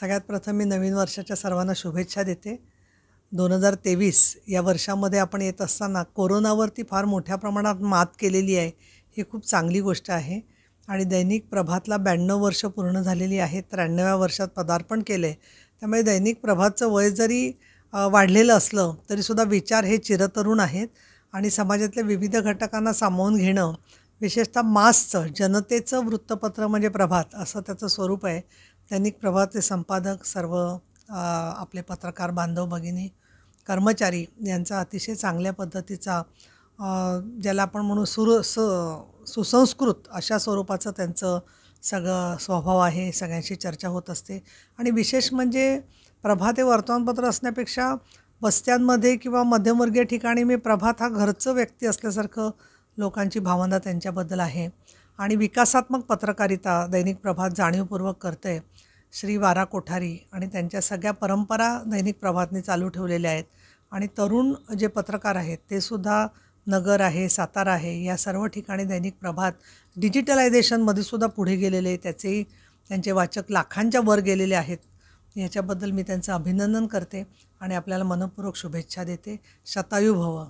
सगळ्यात प्रथम मी नवीन वर्षाच्या सर्वांना शुभेच्छा देते दोन हजार तेवीस या वर्षामध्ये आपण येत असताना कोरोनावरती फार मोठ्या प्रमाणात मात केलेली आहे ही खूप चांगली गोष्ट आहे आणि दैनिक प्रभातला ब्याण्णव वर्ष पूर्ण झालेली आहे त्र्याण्णव्या वर्षात पदार्पण केलं आहे त्यामुळे दैनिक प्रभातचं वय जरी वाढलेलं असलं तरीसुद्धा विचार हे चिरतरुण आहेत आणि समाजातल्या विविध घटकांना सामावून घेणं विशेषतः मासचं जनतेचं वृत्तपत्र म्हणजे प्रभात असं त्याचं स्वरूप आहे दैनिक प्रभातचे संपादक सर्व आपले पत्रकार बांधव भगिनी कर्मचारी यांचा अतिशय चांगल्या पद्धतीचा ज्याला आपण म्हणू सुर स सुसंस्कृत अशा स्वरूपाचं त्यांचं सगळं स्वभाव आहे सगळ्यांशी चर्चा होत असते आणि विशेष म्हणजे प्रभात हे वर्तमानपत्र असण्यापेक्षा वस्त्यांमध्ये किंवा मध्यमवर्गीय ठिकाणी मी प्रभात हा घरचं व्यक्ती असल्यासारखं लोकांची भावना त्यांच्याबद्दल आहे आणि विकासात्मक पत्रकारिता दैनिक प्रभात जाणीवपूर्वक करते श्री वारा कोठारी आणि त्यांच्या सगळ्या परंपरा दैनिक प्रभातने चालू ठेवलेल्या आहेत आणि तरुण जे पत्रकार आहेत ते सुद्धा नगर आहे सातारा आहे या सर्व ठिकाणी दैनिक प्रभात डिजिटलायझेशनमध्ये सुद्धा पुढे गेलेले त्याचे त्यांचे वाचक लाखांच्या वर गेलेले आहेत याच्याबद्दल मी त्यांचं अभिनंदन करते आणि आपल्याला मनपूर्वक शुभेच्छा देते शतायू